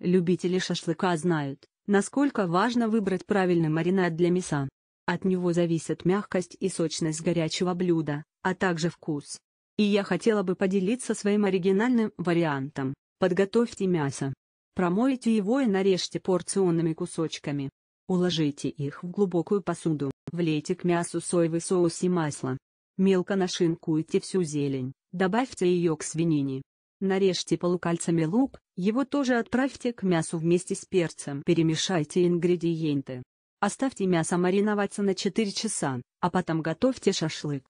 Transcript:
Любители шашлыка знают, насколько важно выбрать правильный маринад для мяса. От него зависят мягкость и сочность горячего блюда, а также вкус. И я хотела бы поделиться своим оригинальным вариантом. Подготовьте мясо. Промойте его и нарежьте порционными кусочками. Уложите их в глубокую посуду, влейте к мясу соевый соус и масло. Мелко нашинкуйте всю зелень, добавьте ее к свинине, Нарежьте полукольцами лук, его тоже отправьте к мясу вместе с перцем. Перемешайте ингредиенты. Оставьте мясо мариноваться на 4 часа, а потом готовьте шашлык.